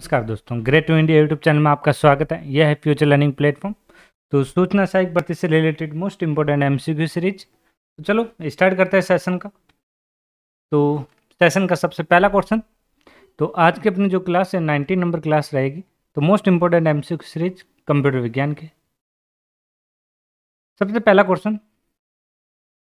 नमस्कार दोस्तों great to India YouTube channel में आपका स्वागत है यह है फ्यूचर लर्निंग प्लेटफॉर्म तो सूचना सहायक भर्ती से related most important MCQ series तो चलो स्टार्ट करते हैं सेशन का तो सेशन का सबसे पहला क्वेश्चन तो आज की अपनी जो क्लास है नाइनटीन नंबर क्लास रहेगी तो most important M series computer विज्ञान के सबसे पहला क्वेश्चन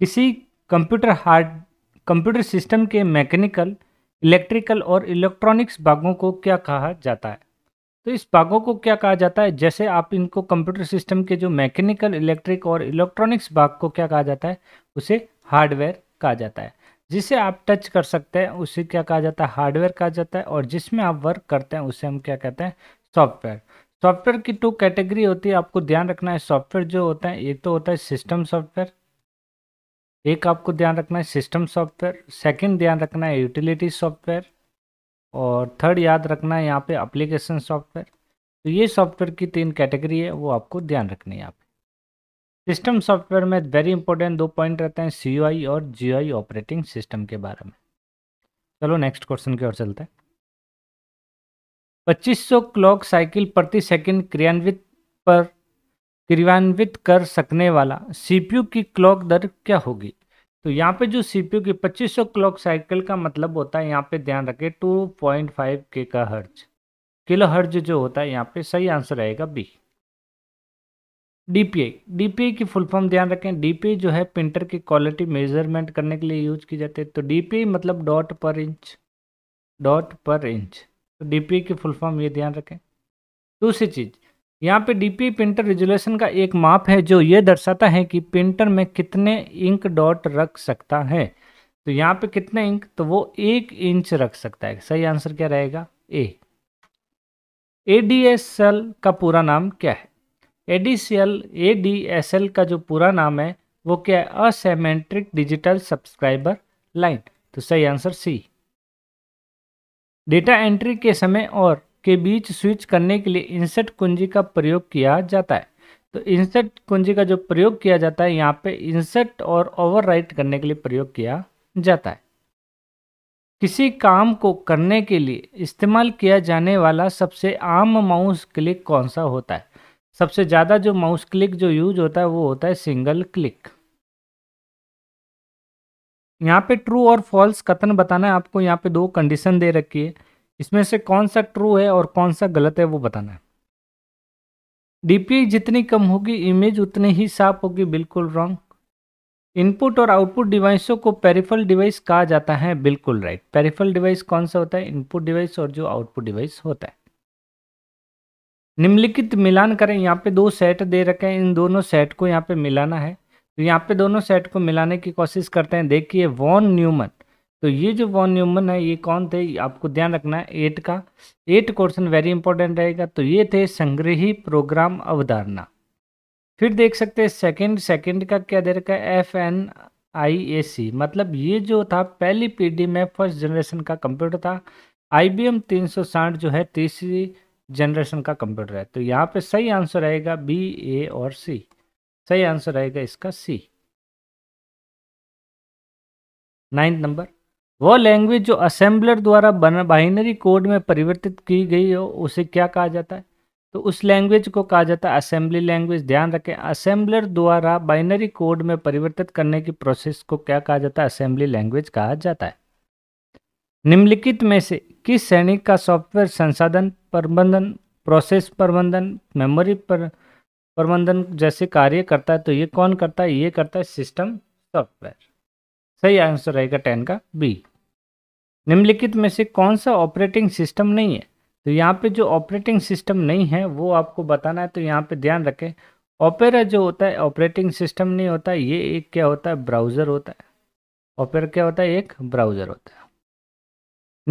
किसी कंप्यूटर हार्ड कंप्यूटर सिस्टम के मैकेनिकल इलेक्ट्रिकल और इलेक्ट्रॉनिक्स भागों को क्या कहा जाता है तो इस भागों को क्या कहा जाता है जैसे आप इनको कंप्यूटर सिस्टम के जो मैकेनिकल इलेक्ट्रिक और इलेक्ट्रॉनिक्स भाग को क्या कहा जाता है उसे हार्डवेयर कहा जाता है जिसे आप टच कर सकते हैं उसे क्या कहा जाता है हार्डवेयर कहा जाता है और जिसमें आप वर्क करते हैं उसे हम क्या कहते हैं सॉफ्टवेयर सॉफ्टवेयर की टू कैटेगरी होती है आपको ध्यान रखना है सॉफ्टवेयर जो होता है एक तो होता है सिस्टम सॉफ्टवेयर एक आपको ध्यान रखना है सिस्टम सॉफ्टवेयर सेकंड ध्यान रखना है यूटिलिटी सॉफ्टवेयर और थर्ड याद रखना है यहाँ पे एप्लीकेशन सॉफ्टवेयर तो ये सॉफ्टवेयर की तीन कैटेगरी है वो आपको ध्यान रखनी है यहाँ पे सिस्टम सॉफ्टवेयर में वेरी इंपॉर्टेंट दो पॉइंट रहते हैं सी और जी ऑपरेटिंग सिस्टम के बारे में चलो नेक्स्ट क्वेश्चन की ओर चलते हैं पच्चीस क्लॉक साइकिल प्रति सेकेंड क्रियान्वित पर क्रियान्वित कर सकने वाला सीपीयू की क्लॉक दर क्या होगी तो यहाँ पे जो सीपीयू की 2500 क्लॉक साइकिल का मतलब होता है यहाँ पे ध्यान रखें 2.5 के का हर्ज किलो हर्ज जो होता है यहाँ पे सही आंसर रहेगा बी डीपीए डीपीए की फुल फॉर्म ध्यान रखें डीपीए जो है प्रिंटर की क्वालिटी मेजरमेंट करने के लिए यूज की जाती है तो डीपीआई मतलब dot per inch dot per inch तो डीपीआई की फुल फॉर्म ये ध्यान रखें दूसरी चीज़ यहाँ पे पी प्रिंटर रेजुलेशन का एक माप है जो ये दर्शाता है कि प्रिंटर में कितने इंक डॉट रख सकता है तो यहाँ पे कितने इंक तो वो एक इंच रख सकता है सही आंसर क्या रहेगा ए एडीएसएल का पूरा नाम क्या है एडीसीएल एडीएसएल का जो पूरा नाम है वो क्या है असेमेंट्रिक डिजिटल सब्सक्राइबर लाइन तो सही आंसर सी डेटा एंट्री के समय और के बीच स्विच करने के लिए इंसर्ट कुंजी का प्रयोग किया जाता है तो इंसर्ट कुंजी का जो प्रयोग किया जाता है यहाँ पे इंसर्ट और ओवरराइट करने के लिए प्रयोग किया जाता है किसी काम को करने के लिए इस्तेमाल किया जाने वाला सबसे आम माउस क्लिक कौन सा होता है सबसे ज़्यादा जो माउस क्लिक जो यूज होता है वो होता है सिंगल क्लिक यहाँ पे ट्रू और फॉल्स कथन बताना है आपको यहाँ पे दो कंडीशन दे रखी है इसमें से कौन सा ट्रू है और कौन सा गलत है वो बताना है डीपी जितनी कम होगी इमेज उतनी ही साफ होगी बिल्कुल रॉन्ग इनपुट और आउटपुट डिवाइसों को पेरिफल डिवाइस कहा जाता है बिल्कुल राइट पेरिफल डिवाइस कौन सा होता है इनपुट डिवाइस और जो आउटपुट डिवाइस होता है निम्नलिखित मिलान करें यहाँ पे दो सेट दे रखे हैं इन दोनों सेट को यहाँ पे मिलाना है तो यहाँ पे दोनों सेट को मिलाने की कोशिश करते हैं देखिए वॉन न्यूमन तो ये जो वॉन न्यूमन है ये कौन थे आपको ध्यान रखना है एट का एट क्वेश्चन वेरी इंपॉर्टेंट रहेगा तो ये थे संग्रही प्रोग्राम अवधारणा फिर देख सकते हैं सेकंड सेकंड का क्या दे रखा है एफ एन आई ए सी मतलब ये जो था पहली पीढ़ी में फर्स्ट जनरेशन का कंप्यूटर था आई बी एम तीन सौ साठ जो है तीसरी जनरेशन का कंप्यूटर है तो यहाँ पे सही आंसर रहेगा बी ए और सी सही आंसर रहेगा इसका सी नाइन्थ नंबर वह लैंग्वेज जो असेंबलर द्वारा बना बाइनरी कोड में परिवर्तित की गई हो उसे क्या कहा जाता है तो उस लैंग्वेज को कहा जाता है असेंबली लैंग्वेज ध्यान रखें असेंबलर द्वारा बाइनरी कोड में परिवर्तित करने की प्रोसेस को क्या कहा जाता है असेंबली लैंग्वेज कहा जाता है निम्नलिखित में से किस श्रेणी का सॉफ्टवेयर संसाधन प्रबंधन प्रोसेस प्रबंधन मेमोरी पर प्रबंधन जैसे कार्य करता है तो ये कौन करता है ये करता है सिस्टम सॉफ्टवेयर सही आंसर रहेगा टेन का बी निम्नलिखित में से कौन सा ऑपरेटिंग सिस्टम नहीं है तो यहाँ पे जो ऑपरेटिंग सिस्टम नहीं है वो आपको बताना है तो यहाँ पे ध्यान रखें ओपेरा जो होता है ऑपरेटिंग सिस्टम नहीं होता ये एक क्या होता है ब्राउज़र होता है ओपेरा क्या होता है एक ब्राउज़र होता है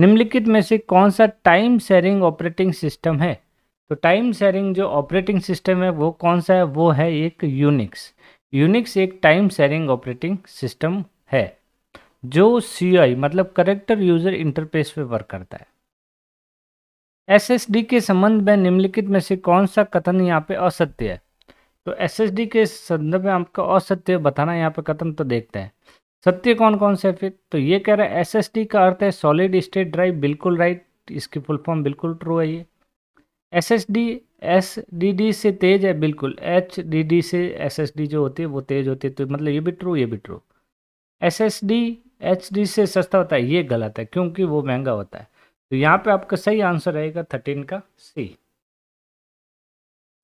निम्नलिखित में से कौन सा टाइम शेयरिंग ऑपरेटिंग सिस्टम है तो टाइम शेयरिंग जो ऑपरेटिंग सिस्टम है वो कौन सा है वो है एक यूनिक्स यूनिक्स एक टाइम शेयरिंग ऑपरेटिंग सिस्टम है जो सी मतलब करेक्टर यूजर इंटरफेस पे वर्क करता है एसएसडी के संबंध में निम्नलिखित में से कौन सा कथन यहाँ पे असत्य है तो एसएसडी के संदर्भ में आपका असत्य बताना यहाँ पे कथन तो देखते हैं सत्य कौन कौन से फिर तो ये कह रहा है डी का अर्थ है सॉलिड स्टेट ड्राइव बिल्कुल राइट इसकी फुल फॉर्म बिल्कुल ट्रू है ये S S D S D D से तेज है बिल्कुल एच डी डी से एस एस डी जो होती है वो तेज होती है तो मतलब ये भी ट्रू ये भी true S S D H D से सस्ता होता है ये गलत है क्योंकि वो महंगा होता है तो यहाँ पे आपका सही आंसर रहेगा थर्टीन का सी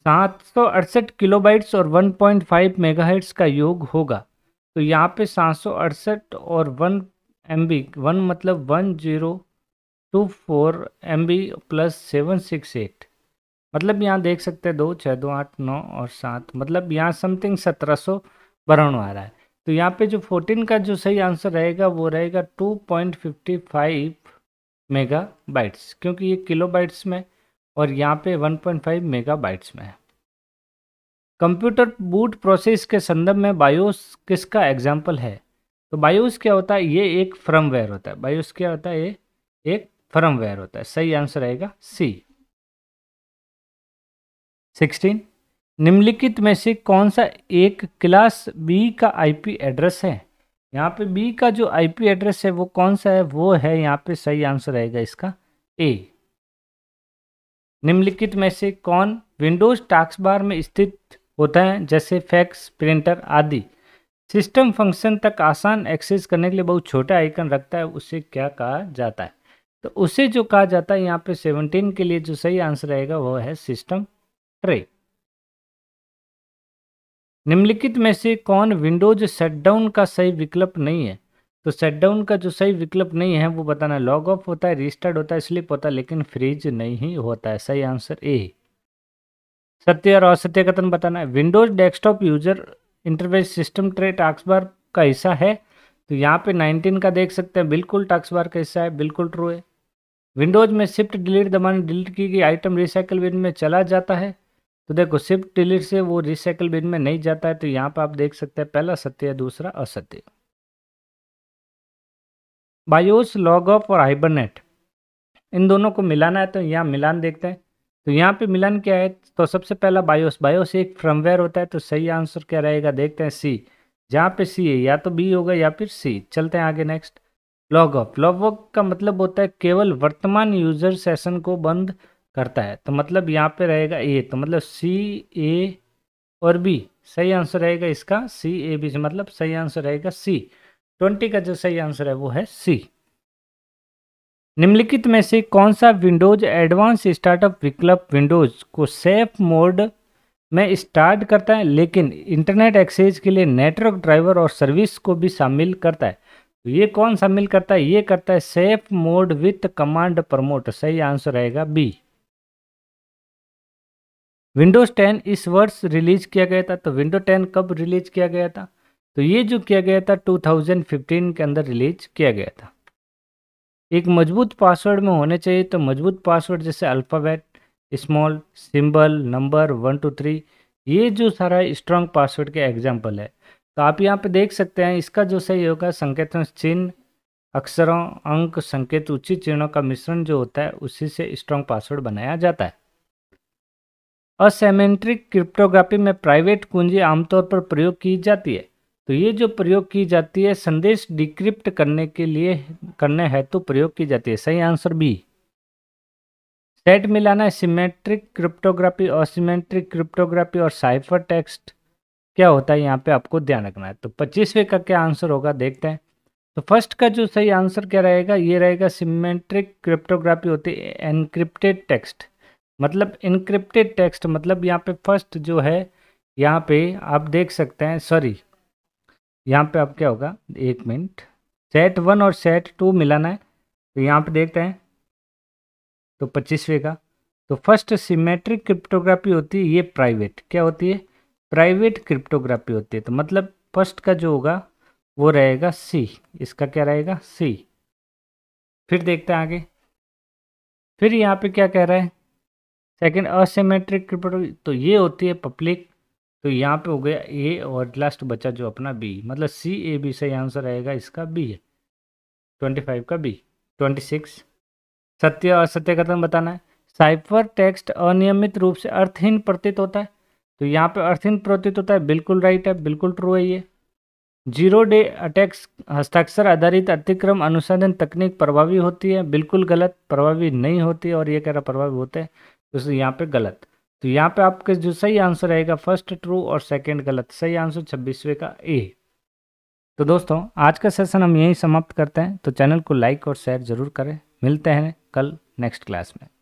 सात सौ अड़सठ किलोबाइट्स और वन पॉइंट फाइव मेगाहर्ट्स का योग होगा तो यहाँ पे सात सौ अड़सठ और वन एम बी वन मतलब one zero two four M B plus seven six eight मतलब यहाँ देख सकते हैं दो छः दो आठ नौ और सात मतलब यहाँ समथिंग सत्रह सौ बारानवे आ रहा है तो यहाँ पे जो फोर्टीन का जो सही आंसर रहेगा वो रहेगा two point fifty five megabytes क्योंकि ये किलो बाइट्स में और यहाँ पे one point five megabytes में है कंप्यूटर बूट प्रोसेस के संदर्भ में बायोस किसका एग्जाम्पल है तो बायोस क्या होता है ये एक फर्मवेयर होता है बायोस क्या होता है ये एक फर्मवेयर होता है सही आंसर रहेगा सी सिक्सटीन निम्नलिखित में से कौन सा एक क्लास बी का आईपी एड्रेस है यहाँ पे बी का जो आईपी एड्रेस है वो कौन सा है वो है यहाँ पे सही आंसर रहेगा इसका ए निम्नलिखित में से कौन विंडोज टास्क बार में स्थित होता है जैसे फैक्स प्रिंटर आदि सिस्टम फंक्शन तक आसान एक्सेस करने के लिए बहुत छोटा आइकन रखता है उसे क्या कहा जाता है तो उसे जो कहा जाता है यहाँ पे सेवनटीन के लिए जो सही आंसर रहेगा वो है सिस्टम ट्रे निम्नलिखित में से कौन विंडोज शटडाउन का सही विकल्प नहीं है तो शटडाउन का जो सही विकल्प नहीं है वो बताना लॉग ऑफ होता है रिस्टार्ट होता है स्लिप होता है लेकिन फ्रीज नहीं होता है सही आंसर ए सत्य और असत्य कथन बताना है Windows desktop user interface system tray bar का हिस्सा है तो यहाँ पे 19 का देख सकते हैं बिल्कुल बार का हिस्सा है बिल्कुल ट्रू है विंडोज में शिफ्ट डिलीट दबाने डिलीट की गई आइटम रिसाइकल बिन में चला जाता है तो देखो शिफ्ट डिलीट से वो रिसाइकल बिन में नहीं जाता है तो यहाँ पर आप देख सकते हैं पहला सत्य है दूसरा असत्य बायोस लॉग ऑफ और हाइबरनेट इन दोनों को मिलाना है तो यहाँ मिलान देखते हैं तो यहाँ पे मिलान क्या है तो सबसे पहला बायोस बायोस एक फ्रमवेयर होता है तो सही आंसर क्या रहेगा देखते हैं सी जहाँ पे सी है या तो बी होगा या फिर सी चलते हैं आगे next log off log off का मतलब होता है केवल वर्तमान यूजर सेशन को बंद करता है तो मतलब यहाँ पे रहेगा ए तो मतलब सी ए और बी सही आंसर रहेगा इसका सी ए बी से मतलब सही आंसर रहेगा सी ट्वेंटी का जो सही आंसर है वो है सी निम्नलिखित में से कौन सा विंडोज एडवांस स्टार्टअप विकल्प विंडोज को सेफ मोड में स्टार्ट करता है लेकिन इंटरनेट एक्सेस के लिए नेटवर्क ड्राइवर और सर्विस को भी शामिल करता है तो ये कौन शामिल करता है ये करता है safe mode with command prompt सही आंसर रहेगा बी विंडोज़ टेन इस वर्ष रिलीज़ किया गया था तो विंडो टेन कब रिलीज़ किया गया था तो ये जो किया गया था 2015 के अंदर रिलीज किया गया था एक मजबूत पासवर्ड में होने चाहिए तो मजबूत पासवर्ड जैसे alphabet small symbol number one two three ये जो सारा स्ट्रॉन्ग पासवर्ड के एग्जाम्पल है तो आप यहाँ पे देख सकते हैं इसका जो सही होगा संकेतों चिन्ह अक्षरों अंक संकेत उचित चिन्हों का मिश्रण जो होता है उसी से स्ट्रॉन्ग पासवर्ड बनाया जाता है असेमेंट्रिक क्रिप्टोग्राफी में प्राइवेट कुंजी आमतौर पर प्रयोग की जाती है तो ये जो प्रयोग की जाती है संदेश डिक्रिप्ट करने के लिए करने हेतु तो प्रयोग की जाती है सही आंसर बी सेट मिलाना सिमेट्रिक क्रिप्टोग्राफी असिमेट्रिक क्रिप्टोग्राफी और साइफर टेक्स्ट क्या होता है यहाँ पे आपको ध्यान रखना है तो पच्चीसवें का क्या आंसर होगा देखते हैं तो फर्स्ट का जो सही आंसर क्या रहेगा ये रहेगा सिमेट्रिक क्रिप्टोग्राफी होती है एनक्रिप्टेड टेक्स्ट मतलब इनक्रिप्टेड टेक्स्ट मतलब यहाँ पे फर्स्ट जो है यहाँ पे आप देख सकते हैं सॉरी यहाँ पे आप क्या होगा एक मिनट सेट वन और सेट टू मिलाना है तो यहाँ पे देखते हैं तो पच्चीसवें का तो फर्स्ट सिमेट्रिक क्रिप्टोग्राफी होती है ये प्राइवेट क्या होती है प्राइवेट क्रिप्टोग्राफी होती है तो मतलब फर्स्ट का जो होगा वो रहेगा सी इसका क्या रहेगा सी फिर देखते हैं आगे फिर यहाँ पे क्या कह रहा है सेकंड असीमेट्रिक क्रिप्टो तो ये होती है पब्लिक तो यहाँ पे हो गया ए और लास्ट बचा जो अपना बी मतलब सी ए बी सही आंसर आएगा इसका बी है ट्वेंटी फाइव का बी ट्वेंटी सिक्स सत्य और सत्य कथन बताना है साइफर टेक्स्ट अनियमित रूप से अर्थहीन प्रतीत होता है तो यहाँ पे अर्थहीन प्रतीत होता है बिल्कुल राइट है बिल्कुल ट्रू है ये जीरो डे अटैक्स हस्ताक्षर आधारित अतिक्रम अनुसंधान तकनीक प्रभावी होती है बिल्कुल गलत प्रभावी नहीं होती और ये कह रहा प्रभावी होते हैं तो यहाँ पे गलत तो यहाँ पे आपके जो सही आंसर रहेगा फर्स्ट ट्रू और सेकंड गलत सही आंसर छब्बीसवें का ए तो दोस्तों आज का सेशन हम यहीं समाप्त करते हैं तो चैनल को लाइक और शेयर ज़रूर करें मिलते हैं कल नेक्स्ट क्लास में